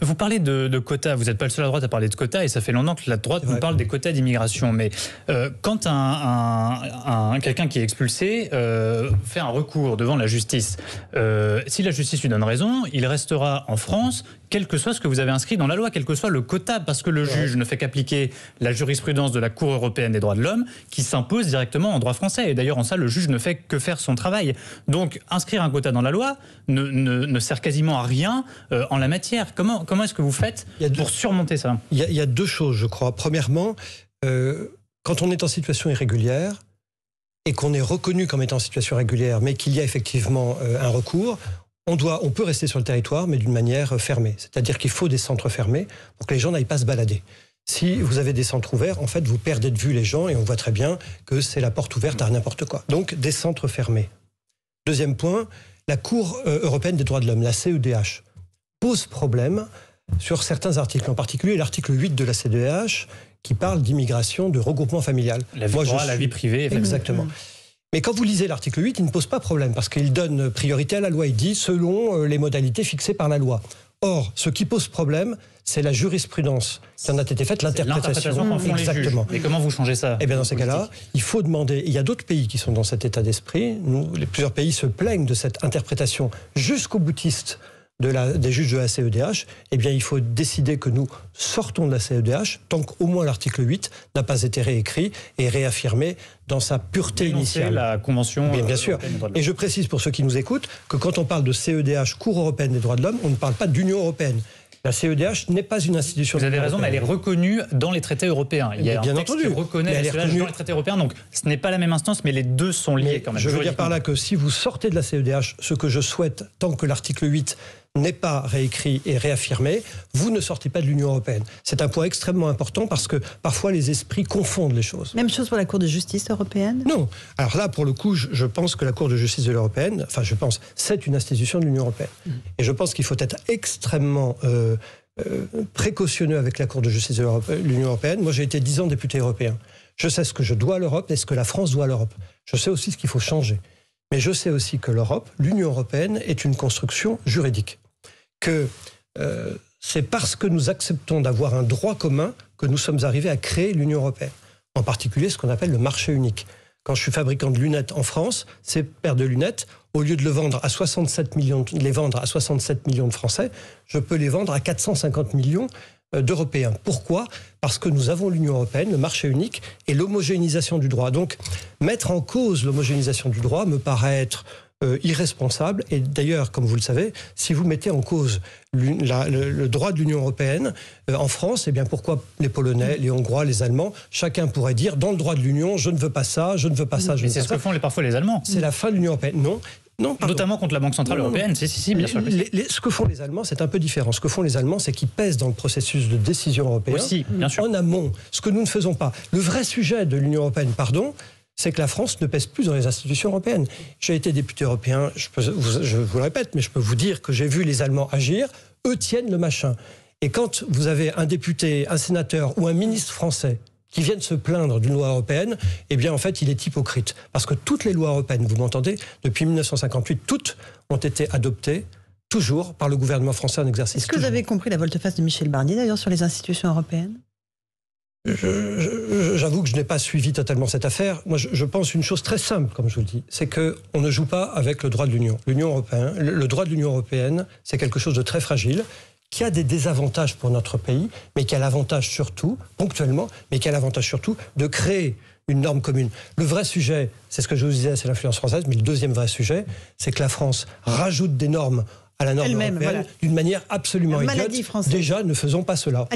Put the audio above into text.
Vous parlez de, quotas, vous n'êtes pas le seul à droite à parler de quotas, et ça fait longtemps que la droite nous parle des quotas d'immigration. Mais euh, quand un, quelqu'un qui est expulsé euh, fait un recours devant la justice, euh, si la justice lui donne raison, il restera en France, quel que soit ce que vous avez inscrit dans la loi, quel que soit le quota, parce que le juge ne fait qu'appliquer la jurisprudence de la Cour européenne des droits de l'homme qui s'impose directement en droit français. Et d'ailleurs, en ça, le juge ne fait que faire son travail. Donc, inscrire un quota dans la loi ne, ne, sert quasiment à rien euh, en la matière. Comment, comment est-ce que vous faites pour surmonter ça il y, a, deux choses, je crois. Premièrement, euh, quand on est en situation irrégulière, et qu'on est reconnu comme étant en situation régulière, mais qu'il y a effectivement euh, un recours, on, doit, on peut rester sur le territoire, mais d'une manière euh, fermée. C'est-à-dire qu'il faut des centres fermés pour que les gens n'aillent pas se balader. Si vous avez des centres ouverts, en fait, vous perdez de vue les gens et on voit très bien que c'est la porte ouverte à n'importe quoi. Donc, des centres fermés. Deuxième point, la Cour euh, européenne des droits de l'homme, la CEDH, pose problème sur certains articles, en particulier l'article 8 de la CEDH qui parle d'immigration, de regroupement familial. La la vie privée. Effectivement. Exactement. Mmh. Mais quand vous lisez l'article 8, il ne pose pas problème parce qu'il donne priorité à la loi. Il dit selon euh, les modalités fixées par la loi. Or, ce qui pose problème, c'est la jurisprudence qui en a été faite, l'interprétation. Exactement. Et comment vous changez ça Eh bien, dans ces cas-là, il faut demander. Il y a d'autres pays qui sont dans cet état d'esprit. plusieurs pays se plaignent de cette interprétation jusqu'au boutiste la, des juges de la CEDH, eh bien, il faut décider que nous sortons de la CEDH tant qu'au moins l'article 8 n'a pas été réécrit et réaffirmé dans sa pureté initiale. la Convention. Bien, bien sûr. Et je précise pour ceux qui nous écoutent que quand on parle de CEDH, Cour européenne des droits de l'homme, on ne parle pas d'Union européenne. La CEDH n'est pas une institution. Vous avez raison, mais elle est reconnue dans les traités européens. Il y a bien un texte entendu, qui reconnaît dans les traités européens, donc ce n'est pas la même instance, mais les deux sont liés quand même. Je veux dire par là que si vous sortez de la CEDH, ce que je souhaite, tant que l'article 8 n'est pas réécrit et réaffirmé, vous ne sortez pas de l'Union européenne. C'est un point extrêmement important parce que parfois les esprits confondent les choses. Même chose pour la Cour de justice européenne Non. Alors là, pour le coup, je pense que la Cour de justice de européenne, enfin je pense, c'est une institution de l'Union européenne. Mm. Et je pense qu'il faut être extrêmement... Euh, euh, précautionneux avec la Cour de justice de euh, l'Union européenne. Moi, j'ai été dix ans député européen. Je sais ce que je dois à l'Europe et ce que la France doit à l'Europe. Je sais aussi ce qu'il faut changer. Mais je sais aussi que l'Europe, l'Union européenne, est une construction juridique que euh, c'est parce que nous acceptons d'avoir un droit commun que nous sommes arrivés à créer l'Union européenne, en particulier ce qu'on appelle le marché unique. Quand je suis fabricant de lunettes en France, ces paires de lunettes, au lieu de le vendre à 67 millions, de, les vendre à 67 millions de Français, je peux les vendre à 450 millions euh, d'Européens. Pourquoi Parce que nous avons l'Union européenne, le marché unique et l'homogénéisation du droit. Donc, mettre en cause l'homogénéisation du droit me paraît être euh, irresponsable. Et d'ailleurs, comme vous le savez, si vous mettez en cause le, droit de l'Union européenne euh, en France, eh bien pourquoi les Polonais, les Hongrois, les Allemands, chacun pourrait dire dans le droit de l'Union, je ne veux pas ça, je ne veux pas ça, je C'est ce que font parfois les Allemands. C'est la fin de l'Union européenne. Non, non, Notamment contre la Banque Centrale Européenne, c'est si, bien sûr. ce que font les Allemands, c'est un peu différent. Ce que font les Allemands, c'est qu'ils pèsent dans le processus de décision européenne bien sûr. en amont, ce que nous ne faisons pas. Le vrai sujet de l'Union Européenne, pardon, c'est que la France ne pèse plus dans les institutions européennes. J'ai été député européen, je, vous le répète, mais je peux vous dire que j'ai vu les Allemands agir, eux tiennent le machin. Et quand vous avez un député, un sénateur ou un ministre français qui viennent se plaindre d'une loi européenne, eh bien en fait il est hypocrite. Parce que toutes les lois européennes, vous m'entendez, depuis 1958, toutes ont été adoptées toujours par le gouvernement français en exercice. Est-ce que vous avez compris la volte-face de Michel Barnier d'ailleurs sur les institutions européennes J'avoue que je n'ai pas suivi totalement cette affaire. Moi, je, pense une chose très simple, comme je vous le dis, c'est qu'on ne joue pas avec le droit de l'Union. L'Union européenne, le droit de l'Union européenne, c'est quelque chose de très fragile qui a des désavantages pour notre pays, mais qui a l'avantage surtout, ponctuellement, mais qui a l'avantage surtout de créer une norme commune. Le vrai sujet, c'est ce que je vous disais, c'est l'influence française, mais le deuxième vrai sujet, c'est que la France rajoute des normes à la norme européenne d'une manière absolument idiote. Déjà, ne faisons pas cela.